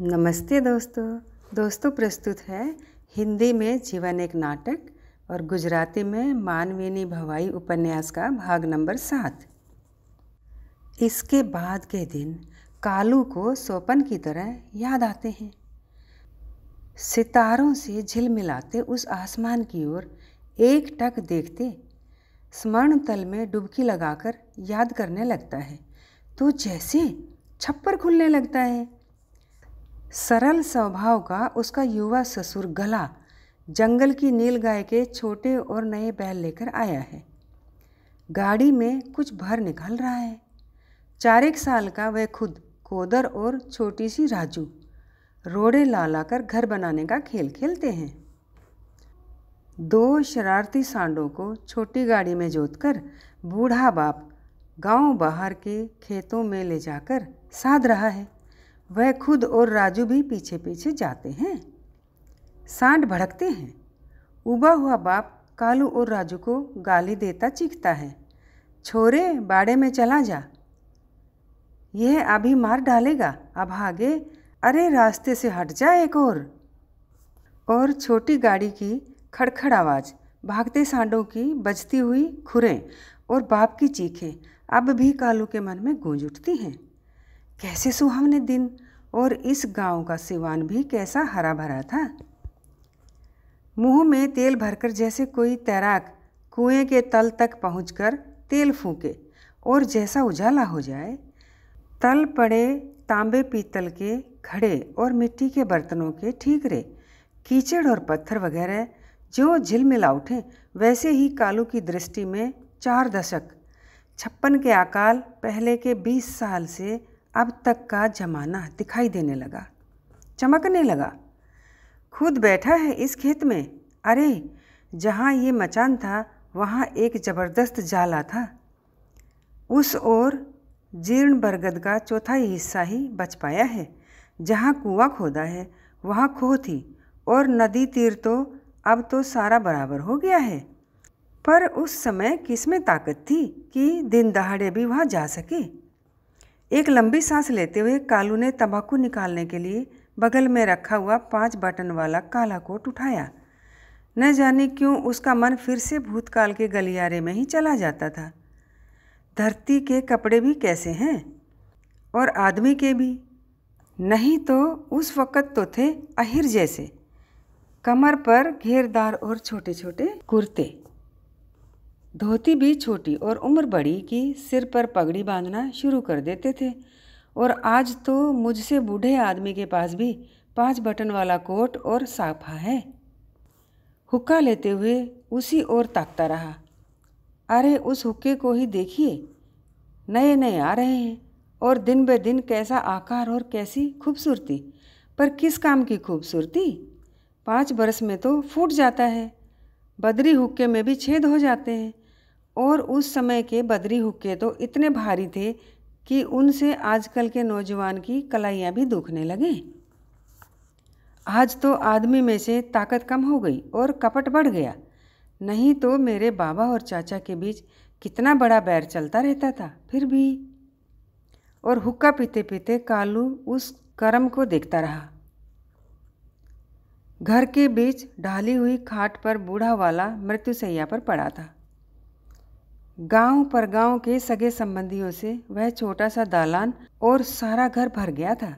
नमस्ते दोस्तों दोस्तों प्रस्तुत है हिंदी में जीवन एक नाटक और गुजराती में मानवीनी भवाई उपन्यास का भाग नंबर सात इसके बाद के दिन कालू को सोपन की तरह याद आते हैं सितारों से झिलमिलाते उस आसमान की ओर एक टक देखते स्मरण तल में डुबकी लगाकर याद करने लगता है तो जैसे छप्पर खुलने लगता है सरल स्वभाव का उसका युवा ससुर गला जंगल की नील गाय के छोटे और नए बैल लेकर आया है गाड़ी में कुछ भर निकल रहा है चार एक साल का वह खुद कोदर और छोटी सी राजू रोड़े ला ला कर घर बनाने का खेल खेलते हैं दो शरारती सांडों को छोटी गाड़ी में कर बूढ़ा बाप गांव बाहर के खेतों में ले जाकर साध रहा है वह खुद और राजू भी पीछे पीछे जाते हैं सांड भड़कते हैं उबा हुआ बाप कालू और राजू को गाली देता चीखता है छोरे बाड़े में चला जा यह अभी मार डालेगा अब आगे अरे रास्ते से हट जा एक और और छोटी गाड़ी की खड़खड़ आवाज़ भागते सांडों की बजती हुई खुरें और बाप की चीखें अब भी कालू के मन में गूंज उठती हैं कैसे सुहावने दिन और इस गांव का सिवान भी कैसा हरा भरा था मुंह में तेल भरकर जैसे कोई तैराक कुएं के तल तक पहुंचकर तेल फूके और जैसा उजाला हो जाए तल पड़े तांबे पीतल के खड़े और मिट्टी के बर्तनों के ठीकरे कीचड़ और पत्थर वगैरह जो झिलमिला उठे वैसे ही कालू की दृष्टि में चार दशक छप्पन के अकाल पहले के बीस साल से अब तक का जमाना दिखाई देने लगा चमकने लगा खुद बैठा है इस खेत में अरे जहाँ ये मचान था वहाँ एक ज़बरदस्त जाला था उस ओर जीर्ण बरगद का चौथा हिस्सा ही बच पाया है जहाँ कुआं खोदा है वहाँ खो थी और नदी तीर तो अब तो सारा बराबर हो गया है पर उस समय किसमें ताकत थी कि दिन दहाड़े भी वहाँ जा सके एक लंबी सांस लेते हुए कालू ने तंबाकू निकालने के लिए बगल में रखा हुआ पांच बटन वाला काला कोट उठाया न जाने क्यों उसका मन फिर से भूतकाल के गलियारे में ही चला जाता था धरती के कपड़े भी कैसे हैं और आदमी के भी नहीं तो उस वक़्त तो थे अहिर जैसे कमर पर घेरदार और छोटे छोटे कुर्ते धोती भी छोटी और उम्र बड़ी की सिर पर पगड़ी बांधना शुरू कर देते थे और आज तो मुझसे बूढ़े आदमी के पास भी पांच बटन वाला कोट और साफा है हुक्का लेते हुए उसी ओर ताकता रहा अरे उस हुक्के को ही देखिए नए नए आ रहे हैं और दिन ब दिन कैसा आकार और कैसी खूबसूरती पर किस काम की खूबसूरती पाँच बरस में तो फूट जाता है बदरी हुक्के में भी छेद हो जाते हैं और उस समय के बदरी हुक्के तो इतने भारी थे कि उनसे आजकल के नौजवान की कलाइयाँ भी दुखने लगें आज तो आदमी में से ताकत कम हो गई और कपट बढ़ गया नहीं तो मेरे बाबा और चाचा के बीच कितना बड़ा बैर चलता रहता था फिर भी और हुक्का पीते पीते कालू उस कर्म को देखता रहा घर के बीच ढाली हुई खाट पर बूढ़ा वाला मृत्युसैया पर पड़ा था गांव पर गांव के सगे संबंधियों से वह छोटा सा दालान और सारा घर भर गया था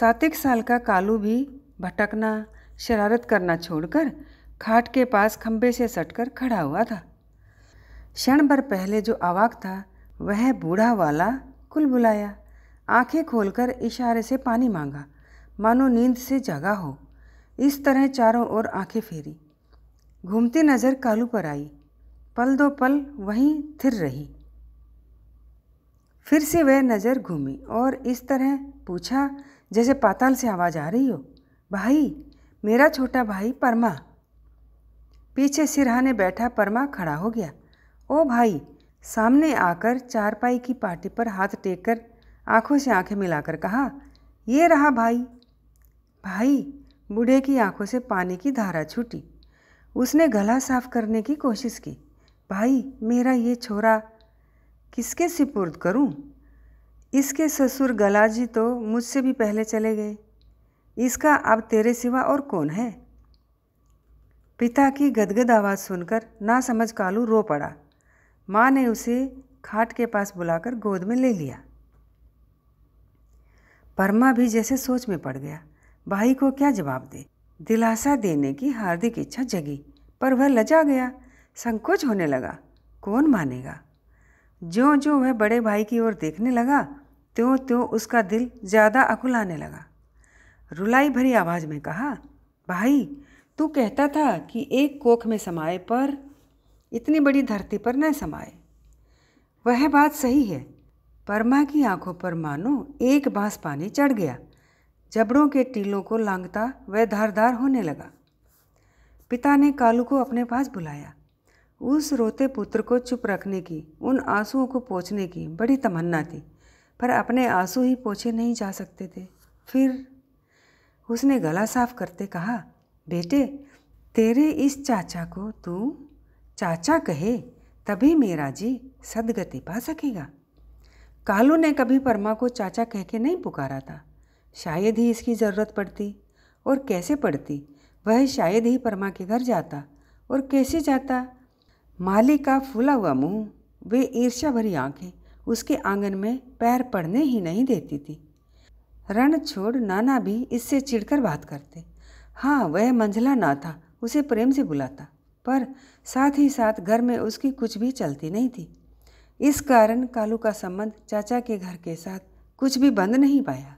सात एक साल का कालू भी भटकना शरारत करना छोड़कर खाट के पास खंबे से सटकर खड़ा हुआ था क्षण भर पहले जो आवाक था वह बूढ़ा वाला कुल बुलाया आंखें खोलकर इशारे से पानी मांगा मानो नींद से जगा हो इस तरह चारों ओर आंखें फेरी घूमती नज़र कालू पर आई पल दो पल वहीं थिर रही फिर से वह नज़र घूमी और इस तरह पूछा जैसे पाताल से आवाज़ आ रही हो भाई मेरा छोटा भाई परमा पीछे सिरहाने बैठा परमा खड़ा हो गया ओ भाई सामने आकर चारपाई की पार्टी पर हाथ टेक कर आँखों से आंखें मिलाकर कहा ये रहा भाई भाई बूढ़े की आंखों से पानी की धारा छूटी उसने गला साफ करने की कोशिश की भाई मेरा ये छोरा किसके सिपुर्द करूं? इसके ससुर गलाजी तो मुझसे भी पहले चले गए इसका अब तेरे सिवा और कौन है पिता की गदगद आवाज़ सुनकर ना समझ कालू रो पड़ा माँ ने उसे खाट के पास बुलाकर गोद में ले लिया परमा भी जैसे सोच में पड़ गया भाई को क्या जवाब दे दिलासा देने की हार्दिक इच्छा जगी पर वह लजा गया संकोच होने लगा कौन मानेगा जो जो वह बड़े भाई की ओर देखने लगा त्यों त्यों उसका दिल ज़्यादा अकुलाने लगा रुलाई भरी आवाज़ में कहा भाई तू कहता था कि एक कोख में समाए पर इतनी बड़ी धरती पर न समाए वह बात सही है परमा की आंखों पर मानो एक बांस पानी चढ़ गया जबड़ों के टीलों को लांगता वह धारदार होने लगा पिता ने कालू को अपने पास बुलाया उस रोते पुत्र को चुप रखने की उन आंसुओं को पोछने की बड़ी तमन्ना थी पर अपने आंसू ही पोछे नहीं जा सकते थे फिर उसने गला साफ करते कहा बेटे तेरे इस चाचा को तू चाचा कहे तभी मेरा जी सदगति पा सकेगा कालू ने कभी परमा को चाचा कह के नहीं पुकारा था शायद ही इसकी ज़रूरत पड़ती और कैसे पड़ती वह शायद ही परमा के घर जाता और कैसे जाता माली का फूला हुआ मुंह वे ईर्ष्या भरी आंखें उसके आंगन में पैर पड़ने ही नहीं देती थी रण छोड़ नाना भी इससे चिढ़कर बात करते हाँ वह मंझला ना था उसे प्रेम से बुलाता पर साथ ही साथ घर में उसकी कुछ भी चलती नहीं थी इस कारण कालू का संबंध चाचा के घर के साथ कुछ भी बंद नहीं पाया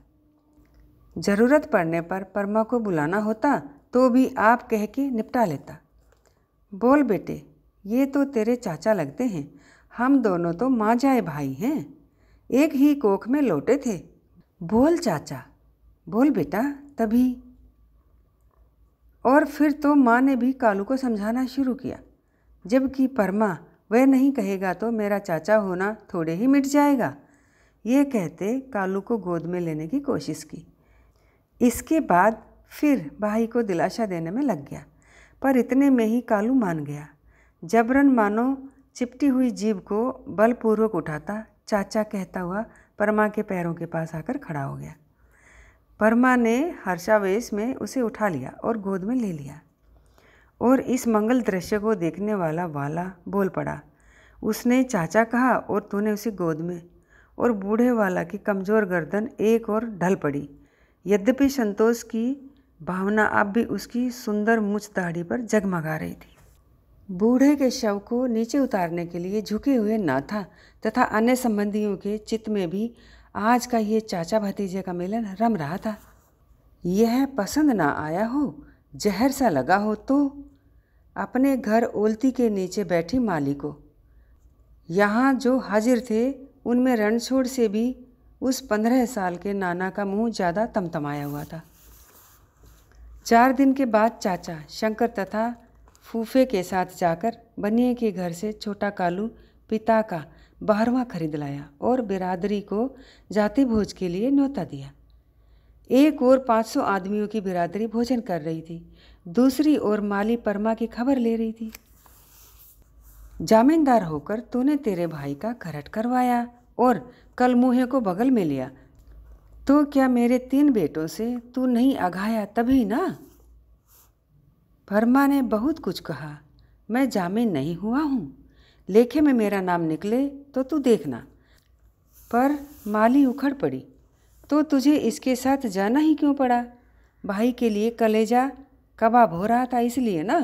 ज़रूरत पड़ने पर परमा को बुलाना होता तो भी आप कह के निपटा लेता बोल बेटे ये तो तेरे चाचा लगते हैं हम दोनों तो माँ जाए भाई हैं एक ही कोख में लौटे थे बोल चाचा बोल बेटा तभी और फिर तो माँ ने भी कालू को समझाना शुरू किया जबकि परमा वह नहीं कहेगा तो मेरा चाचा होना थोड़े ही मिट जाएगा ये कहते कालू को गोद में लेने की कोशिश की इसके बाद फिर भाई को दिलासा देने में लग गया पर इतने में ही कालू मान गया जबरन मानो चिपटी हुई जीव को बलपूर्वक उठाता चाचा कहता हुआ परमा के पैरों के पास आकर खड़ा हो गया परमा ने हर्षावेश में उसे उठा लिया और गोद में ले लिया और इस मंगल दृश्य को देखने वाला वाला बोल पड़ा उसने चाचा कहा और तूने उसे गोद में और बूढ़े वाला की कमज़ोर गर्दन एक और ढल पड़ी यद्यपि संतोष की भावना अब भी उसकी सुंदर मुछ दाढ़ी पर जगमगा रही थी बूढ़े के शव को नीचे उतारने के लिए झुके हुए न था तथा अन्य संबंधियों के चित्त में भी आज का ये चाचा भतीजे का मिलन रम रहा था यह पसंद ना आया हो जहर सा लगा हो तो अपने घर ओलती के नीचे बैठी माली को यहाँ जो हाजिर थे उनमें रणछोड़ से भी उस पंद्रह साल के नाना का मुंह ज़्यादा तमतमाया हुआ था चार दिन के बाद चाचा शंकर तथा फूफे के साथ जाकर बनिए के घर से छोटा कालू पिता का बारवा खरीद लाया और बिरादरी को जाति भोज के लिए न्योता दिया एक और 500 आदमियों की बिरादरी भोजन कर रही थी दूसरी ओर माली परमा की खबर ले रही थी जामींदार होकर तूने तेरे भाई का करट करवाया और कल मुहे को बगल में लिया तो क्या मेरे तीन बेटों से तू नहीं आघाया तभी ना फर्मा ने बहुत कुछ कहा मैं जामिन नहीं हुआ हूँ लेखे में मेरा नाम निकले तो तू देखना पर माली उखड़ पड़ी तो तुझे इसके साथ जाना ही क्यों पड़ा भाई के लिए कलेजा कबाब हो रहा था इसलिए ना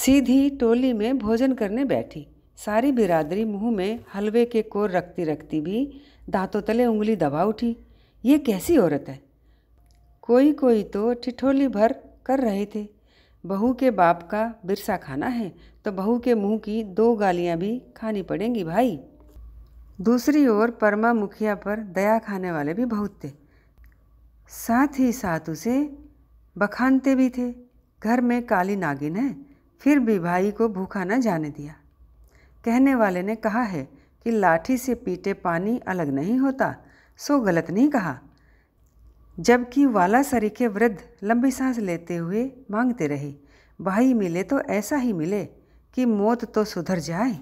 सीधी टोली में भोजन करने बैठी सारी बिरादरी मुंह में हलवे के कोर रखती रखती भी दांतों तले उंगली दबा उठी ये कैसी औरत है कोई कोई तो ठिठोली भर कर रहे थे बहू के बाप का बिरसा खाना है तो बहू के मुंह की दो गालियां भी खानी पड़ेंगी भाई दूसरी ओर परमा मुखिया पर दया खाने वाले भी बहुत थे साथ ही साथ उसे बखानते भी थे घर में काली नागिन है फिर भी भाई को भूखा न जाने दिया कहने वाले ने कहा है कि लाठी से पीटे पानी अलग नहीं होता सो गलत नहीं कहा जबकि वाला सरी के वृद्ध लंबी सांस लेते हुए मांगते रहे भाई मिले तो ऐसा ही मिले कि मौत तो सुधर जाए